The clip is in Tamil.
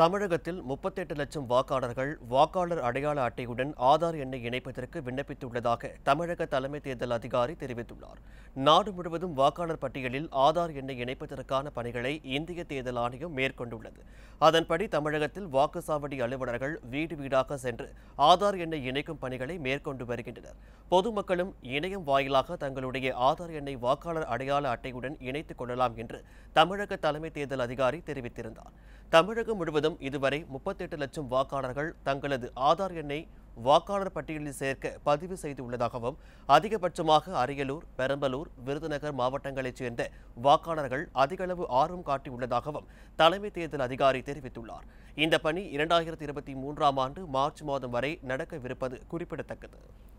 தமிழகத்தில் முப்பத்தெட்டு லட்சம் வாக்காளர்கள் வாக்காளர் அடையாள அட்டையுடன் ஆதார் எண்ணை இணைப்பதற்கு விண்ணப்பித்துள்ளதாக தமிழக தலைமை தேர்தல் அதிகாரி தெரிவித்துள்ளார் நாடு முழுவதும் வாக்காளர் பட்டியலில் ஆதார் எண்ணை இணைப்பதற்கான பணிகளை இந்திய தேர்தல் ஆணையம் மேற்கொண்டுள்ளது அதன்படி தமிழகத்தில் வாக்குச்சாவடி அலுவலர்கள் வீடு வீடாக சென்று ஆதார் எண்ணை இணைக்கும் பணிகளை மேற்கொண்டு வருகின்றனர் பொதுமக்களும் இணையம் வாயிலாக தங்களுடைய ஆதார் எண்ணை வாக்காளர் அடையாள அட்டையுடன் இணைத்துக் கொள்ளலாம் என்று தமிழக தலைமை தேர்தல் அதிகாரி தெரிவித்திருந்தார் தமிழகம் முழுவதும் முழுவதும் இதுவரை முப்பத்தெட்டு லட்சம் வாக்காளர்கள் தங்களது ஆதார் எண்ணை வாக்காளர் பட்டியலில் சேர்க்க பதிவு செய்துள்ளதாகவும் அதிகபட்சமாக அரியலூர் பெரம்பலூர் விருதுநகர் மாவட்டங்களைச் சேர்ந்த வாக்காளர்கள் அதிகளவு ஆர்வம் காட்டியுள்ளதாகவும் தலைமை தேர்தல் அதிகாரி தெரிவித்துள்ளார் இந்த பணி இரண்டாயிரத்தி இருபத்தி மூன்றாம் ஆண்டு மார்ச் மாதம் வரை நடக்கவிருப்பது குறிப்பிடத்தக்கது